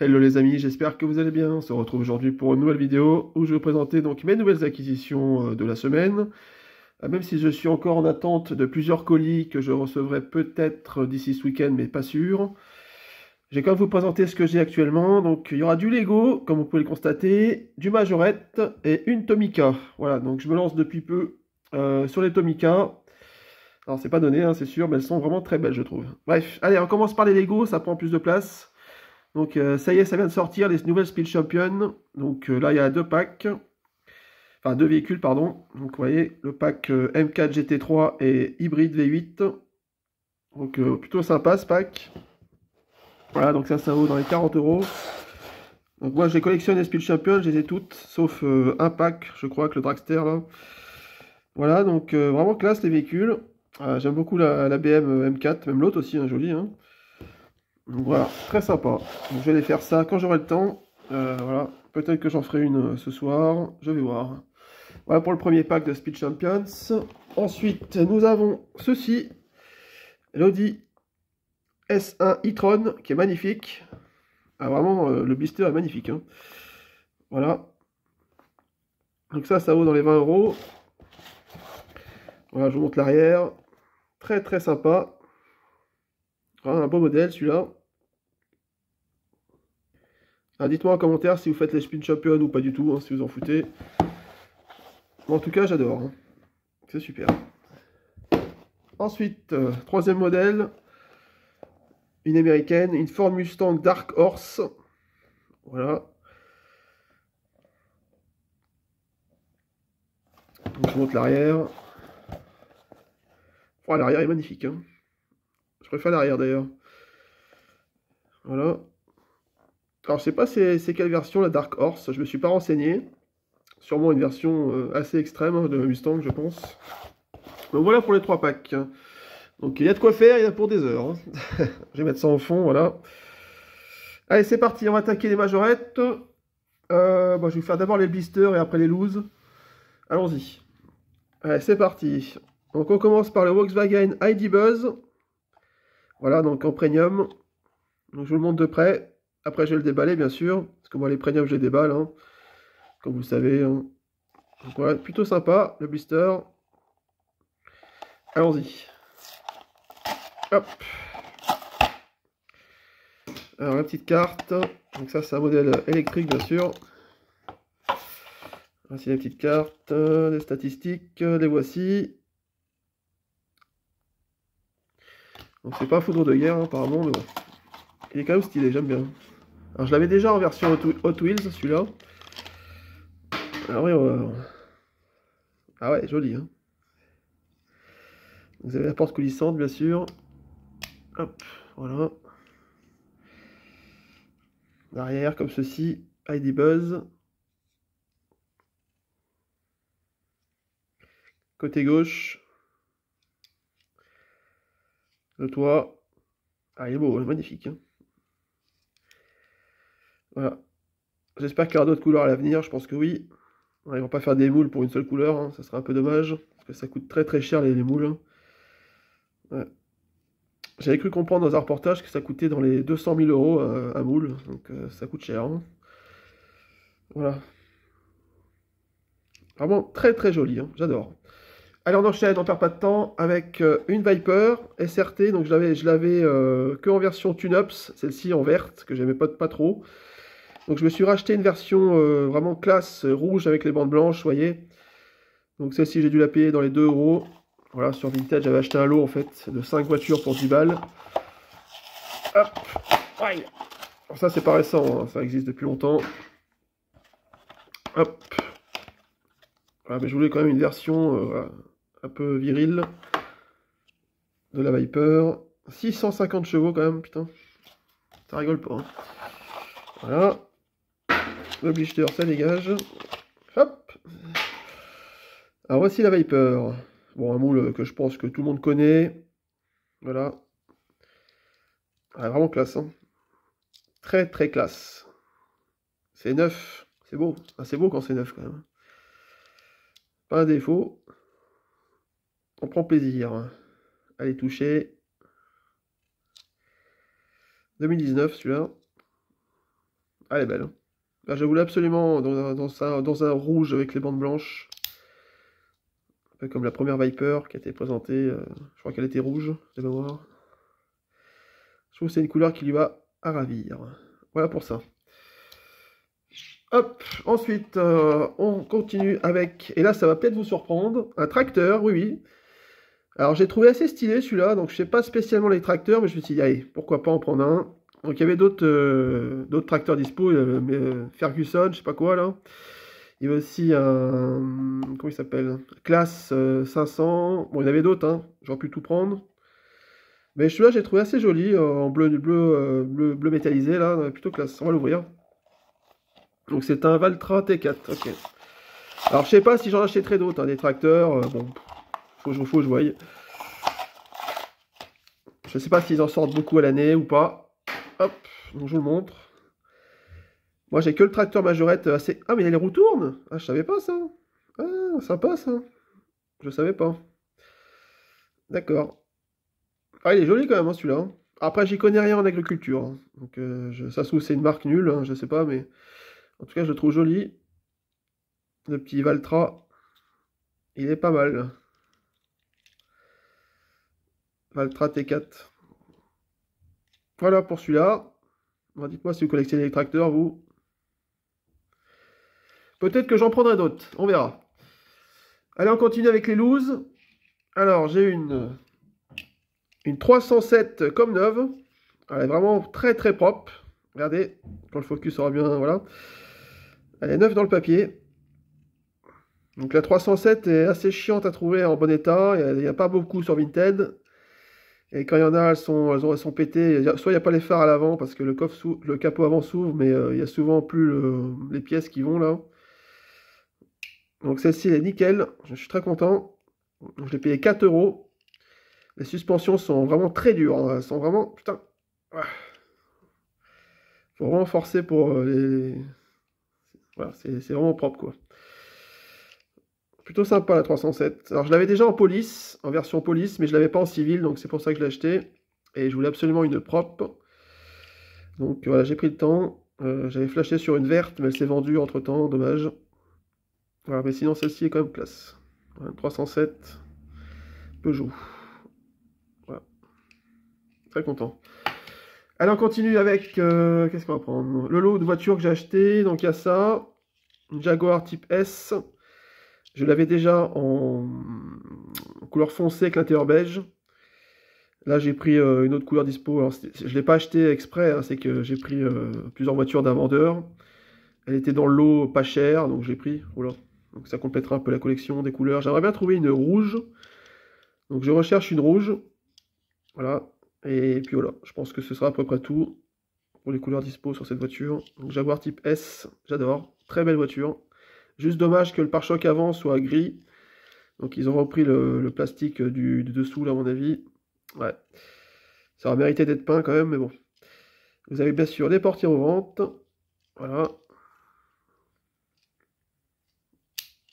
Hello les amis, j'espère que vous allez bien. On se retrouve aujourd'hui pour une nouvelle vidéo où je vais vous présenter donc mes nouvelles acquisitions euh, de la semaine. Euh, même si je suis encore en attente de plusieurs colis que je recevrai peut-être d'ici ce week-end, mais pas sûr. J'ai quand même vous présenter ce que j'ai actuellement. Donc il y aura du Lego, comme vous pouvez le constater, du Majorette et une Tomica. Voilà, donc je me lance depuis peu euh, sur les Tomica. Alors c'est pas donné, hein, c'est sûr, mais elles sont vraiment très belles je trouve. Bref, allez, on commence par les Lego, ça prend plus de place. Donc euh, ça y est, ça vient de sortir, les nouvelles Speed Champion. Donc euh, là, il y a deux packs. Enfin, deux véhicules, pardon. Donc vous voyez, le pack euh, M4 GT3 et hybride V8. Donc plutôt sympa ce pack. Voilà, donc ça, ça vaut dans les 40 euros. Donc moi, je les collectionne les Speed Champion, je les ai toutes, sauf un pack, je crois, que le Dragster là. Voilà, donc vraiment classe les véhicules. J'aime beaucoup la, BM M4, même l'autre aussi, un hein, joli hein voilà, très sympa. je vais aller faire ça quand j'aurai le temps. Euh, voilà, peut-être que j'en ferai une euh, ce soir, je vais voir. Voilà pour le premier pack de Speed Champions. Ensuite, nous avons ceci, l'Audi S1 e-tron, qui est magnifique. Ah, vraiment, euh, le blister est magnifique. Hein. Voilà. Donc ça, ça vaut dans les 20 euros. Voilà, je vous montre l'arrière. Très, très sympa un beau modèle celui-là. Ah, dites-moi en commentaire si vous faites les spin champions ou pas du tout, hein, si vous en foutez. En tout cas, j'adore. Hein. C'est super. Ensuite, euh, troisième modèle, une américaine, une Ford Mustang Dark Horse. Voilà. je monte l'arrière. Oh, l'arrière est magnifique. Hein préfère l'arrière d'ailleurs. Voilà. Alors je sais pas c'est quelle version la Dark Horse, je me suis pas renseigné. Sûrement une version euh, assez extrême hein, de Mustang je pense. Donc voilà pour les trois packs. Donc il y a de quoi faire, il y a pour des heures. Hein. je vais mettre ça en fond, voilà. Allez c'est parti, on va attaquer les majorettes. Euh, bon, bah, je vais faire d'abord les blisters et après les loose. Allons-y. Allez c'est parti. Donc on commence par le Volkswagen ID Buzz. Voilà, donc en premium, donc je vous le montre de près. Après, je vais le déballer, bien sûr, parce que moi, les premiums, je les déballe, hein. comme vous le savez. Hein. Donc voilà, plutôt sympa, le blister. Allons-y. Hop. Alors, la petite carte. Donc ça, c'est un modèle électrique, bien sûr. Voici la petite carte les euh, statistiques, euh, les voici. Donc c'est pas foudre de guerre hein, apparemment, mais Il est quand même stylé, j'aime bien. Alors je l'avais déjà en version Hot Wheels, celui-là. Alors ah oui, Ah ouais, joli. Hein. Vous avez la porte coulissante, bien sûr. Hop, voilà. L'arrière, comme ceci. ID Buzz. Côté gauche. Le toit. Ah, il est beau, magnifique. Hein. Voilà. J'espère qu'il y aura d'autres couleurs à l'avenir, je pense que oui. Ils vont pas faire des moules pour une seule couleur, hein, ça serait un peu dommage, parce que ça coûte très très cher les, moules. Hein. J'avais cru comprendre dans un reportage que ça coûtait dans les 200 000 euros euh, un moule, donc euh, ça coûte cher. Voilà. Vraiment très très joli, j'adore. Allez, on enchaîne, on perd pas de temps, avec euh, une Viper SRT. Donc, je l'avais, je l'avais euh, que en version tune-ups, celle-ci en verte, que j'aimais pas, pas trop. Donc, je me suis racheté une version euh, vraiment classe, rouge avec les bandes blanches, vous voyez. Donc, celle-ci, j'ai dû la payer dans les 2 euros. Voilà, sur Vintage, j'avais acheté un lot, en fait, de 5 voitures pour 10 balles. Hop Alors, Ça, c'est pas récent, hein, ça existe depuis longtemps. Hop voilà, ah, mais je voulais quand même une version un peu viril de la Viper. 650 chevaux quand même, putain. Ça rigole pas. Hein. Voilà. Le blister, ça dégage. Hop. Alors voici la Viper. Bon, un moule que je pense que tout le monde connaît. Voilà. vraiment classe. Hein. Très très classe. C'est neuf. C'est beau. Ah, c'est beau quand c'est neuf quand même. Pas un défaut on prend plaisir. à hein. les toucher. 2019, celui-là. Ah, elle est belle. Hein. Ah, je voulais absolument dans, dans, un, dans, un, rouge avec les bandes blanches. Un peu comme la première Viper qui a été présentée. Euh, je crois qu'elle était rouge, Je trouve que c'est une couleur qui lui va à ravir. Voilà pour ça. Hop, ensuite, euh, on continue avec, et là ça va peut-être vous surprendre, un tracteur, oui oui, alors j'ai trouvé assez stylé celui-là, donc je ne sais pas spécialement les tracteurs, mais je me suis dit, allez, pourquoi pas en prendre un. Donc il y avait d'autres euh, tracteurs dispo, mais, euh, Ferguson, je sais pas quoi là. Il y avait aussi un. Comment il s'appelle Classe euh, 500. Bon, il y en avait d'autres, hein. j'aurais pu tout prendre. Mais celui-là, j'ai trouvé assez joli en bleu, bleu, bleu, métallisé là, plutôt classe. On va l'ouvrir. Donc c'est un Valtra T4. Ok. Alors je sais pas si j'en achèterai d'autres, hein, des tracteurs. bon, faut je, ne je sais pas s'ils en sortent beaucoup à l'année ou pas. Hop, donc je vous le montre. Moi, j'ai que le tracteur majorette euh, assez... Ah, mais les roues tournent Ah, je savais pas ça Ah, sympa ça Je savais pas. D'accord. Ah, il est joli quand même, hein, celui-là. Hein. Après, j'y connais rien en agriculture. Hein. Donc, euh, je... ça se c'est une marque nulle, je sais pas, mais... En tout cas, je le trouve joli. Le petit Valtra, il est pas mal. Valtra T4. Voilà pour celui-là. Dites-moi si vous collectez les tracteurs, vous. Peut-être que j'en prendrai d'autres. On verra. Allez, on continue avec les looses. Alors, j'ai une, une 307 comme neuve. Elle est vraiment très très propre. Regardez, quand le focus sera bien... Voilà. Elle est neuve dans le papier. Donc la 307 est assez chiante à trouver en bon état. Il n'y a, pas beaucoup sur Vinted. Et quand il y en a, elles sont, elles sont pétées. Soit il n'y a pas les phares à l'avant parce que le, le capot avant s'ouvre, mais euh, il y a souvent plus les pièces qui vont là. Donc celle-ci, est nickel. Je suis très content. Je l'ai payé 4 euros. Les suspensions sont vraiment très dures. Hein. Elles sont vraiment. Putain. Ah. Faut vraiment forcer pour euh, les. Voilà, c'est vraiment propre quoi. Plutôt sympa la 307. Alors je l'avais déjà en police, en version police, mais je l'avais pas en civil, donc c'est pour ça que je l'ai acheté. Et je voulais absolument une propre. Donc voilà, j'ai pris le temps. Euh, j'avais flashé sur une verte, mais elle s'est vendue entre temps, dommage. mais sinon celle-ci est quand même classe. 307 Peugeot. Voilà. Très content. Alors on continue avec, euh, qu'est-ce qu'on va prendre Le lot de voitures que j'ai acheté, donc il y a ça. Jaguar type S. Je l'avais déjà en couleur foncée avec l'intérieur beige. Là, j'ai pris euh, une autre couleur dispo. je ne l'ai pas acheté exprès, hein, c'est que j'ai pris euh, plusieurs voitures d'un vendeur. Elle était dans l'eau pas chère, donc j'ai pris. Oula. Donc ça complétera un peu la collection des couleurs. J'aimerais bien trouver une rouge. Donc je recherche une rouge. Voilà. Et puis voilà, je pense que ce sera à peu près tout pour les couleurs dispo sur cette voiture. Donc Jaguar type S, j'adore. Très belle voiture. Juste dommage que le pare-choc avant soit gris. Donc ils ont repris le, plastique euh, du, dessous, là, à mon avis. Ouais. Ça aurait mérité d'être peint quand même, mais bon. Vous avez bien sûr les portières en Voilà.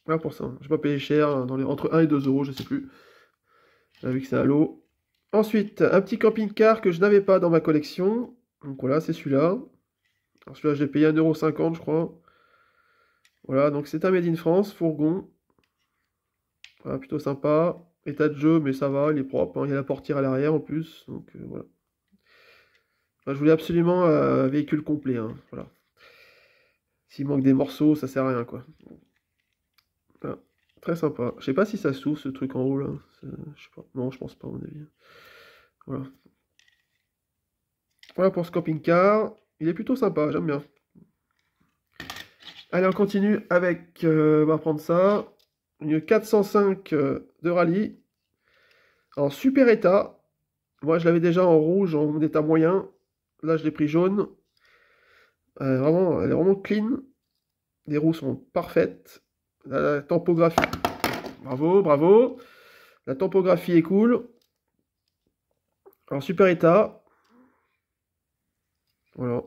Voilà ah, pour ça. Hein. Je pas payé cher, hein, dans les, entre 1 et 2 euros, je sais plus. Vu que c'est à l'eau. Ensuite, un petit camping-car que je n'avais pas dans ma collection. Donc voilà, c'est celui-là. Celui-là, j'ai payé 1,50€, je crois. Voilà, donc c'est un Made in France, fourgon. Voilà, plutôt sympa. État de jeu, mais ça va, il est propre. Hein. Il y a la portière à l'arrière en plus. Donc euh, voilà. je voulais absolument euh, un véhicule complet. Hein, voilà. S'il manque des morceaux, ça sert à rien quoi. Très sympa. Je sais pas si ça souffle ce truc en haut là. Je sais pas. Non, je pense pas à mon avis. Voilà. Voilà pour ce camping-car. Il est plutôt sympa, j'aime bien. Allez, on continue avec, euh, on va prendre ça, une 405 euh, de rallye, en super état. Moi, je l'avais déjà en rouge, en état moyen. Là, je l'ai pris jaune. vraiment, elle est vraiment clean. Les roues sont parfaites. La, tempographie, bravo, bravo. La tempographie est cool. En super état. Voilà.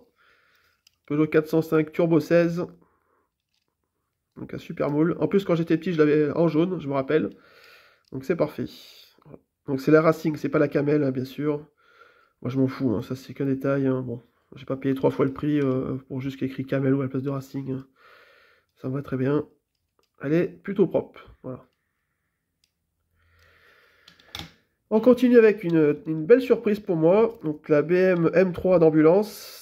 Peugeot 405 Turbo 16. Donc un super moule. En plus, quand j'étais petit, je l'avais en jaune, je me rappelle. Donc c'est parfait. Donc c'est la Racing, c'est pas la Camel, hein, bien sûr. Moi, je m'en fous, hein. ça c'est qu'un détail. Hein. Bon, j'ai pas payé trois fois le prix euh, pour juste qu'il écrit Camel à la place de Racing. Ça me va très bien. Elle est plutôt propre, voilà. On continue avec une, une belle surprise pour moi. Donc la BM M3 d'ambulance,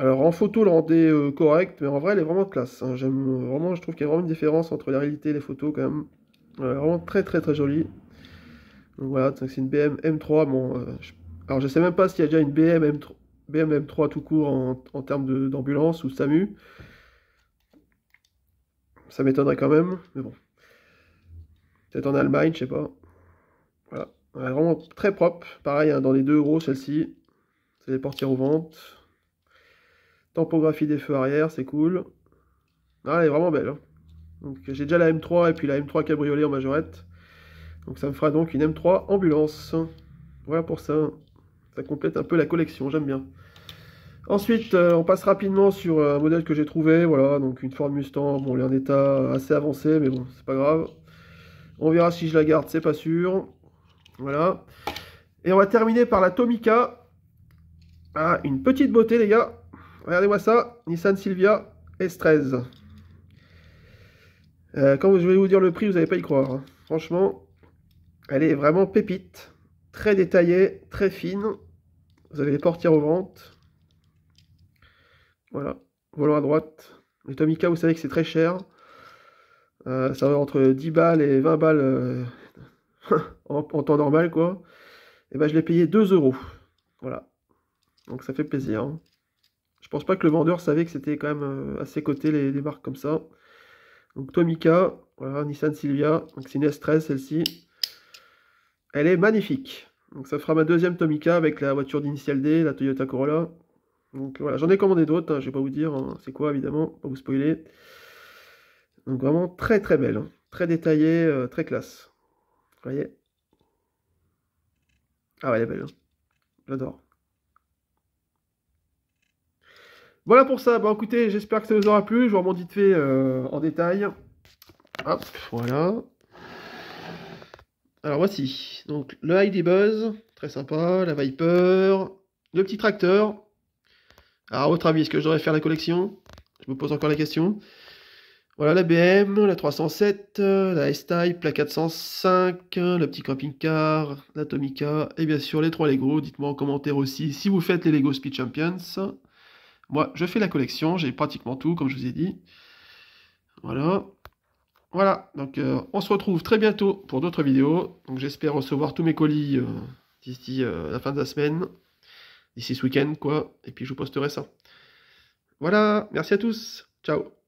alors en photo, le rendait euh, correct, mais en vrai, elle est vraiment classe. Hein. J'aime vraiment, je trouve qu'il y a vraiment une différence entre la réalité et les photos quand même. est vraiment très très très jolie. voilà, c'est une BM M3. Bon, euh, je... alors je sais même pas s'il y a déjà une BM M3, BM M3 tout court en, termes d'ambulance ou SAMU. Ça m'étonnerait quand même, mais bon. Peut-être en Allemagne, je sais pas. Voilà, elle est vraiment très propre. Pareil, hein, dans les deux euros, celle-ci. C'est des portières aux ventes. Topographie des feux arrière, c'est cool. Ah, elle est vraiment belle. Hein. j'ai déjà la M3 et puis la M3 cabriolet en majorette. Donc ça me fera donc une M3 ambulance. Voilà pour ça. Ça complète un peu la collection, j'aime bien. Ensuite, euh, on passe rapidement sur euh, un modèle que j'ai trouvé. Voilà, donc une Ford Mustang. Bon, elle est en état assez avancé, mais bon, c'est pas grave. On verra si je la garde, c'est pas sûr. Voilà. Et on va terminer par la Tomica. Ah, une petite beauté, les gars. Regardez-moi ça, Nissan Silvia S13. Euh, quand je vais vous dire le prix, vous n'allez pas y croire. Hein. Franchement, elle est vraiment pépite. Très détaillée, très fine. Vous avez les portières aux ventes. Voilà, volant à droite. Le Tomica, vous savez que c'est très cher. Euh, ça va entre 10 balles et 20 balles euh, en, temps normal, quoi. Et eh ben, je l'ai payé 2 euros. Voilà. Donc ça fait plaisir. Hein. Je pense pas que le vendeur savait que c'était quand même euh, à ses côtés les, marques comme ça. Donc Tomica, voilà, Nissan Silvia, donc c'est une S13 celle-ci. Elle est magnifique. Donc ça fera ma deuxième Tomica avec la voiture d'initial D, la Toyota Corolla. Donc voilà, j'en ai commandé d'autres, je hein, je vais pas vous dire hein, c'est quoi évidemment, pas vous spoiler. Donc vraiment très très belle, hein. très détaillée, euh, très classe. Vous voyez Ah ouais, elle est belle. J'adore. Voilà pour ça. Bon, bah, écoutez, j'espère que ça vous aura plu. Je vous remonte vite fait euh, en détail. Hop, voilà. Alors voici. Donc le ID Buzz, très sympa. La Viper, le petit tracteur. Alors, à votre avis, est-ce que je devrais faire la collection Je me pose encore la question. Voilà la BM, la 307, euh, la S-Type, la 405, euh, le petit camping-car, l'Atomica, et bien sûr les trois Lego. Dites-moi en commentaire aussi si vous faites les Lego Speed Champions. Moi, je fais la collection, j'ai pratiquement tout, comme je vous ai dit. Voilà. Voilà, donc euh, on se retrouve très bientôt pour d'autres vidéos. Donc j'espère recevoir tous mes colis euh, d'ici euh, la fin de la semaine, d'ici ce week-end quoi, et puis je vous posterai ça. Voilà, merci à tous, ciao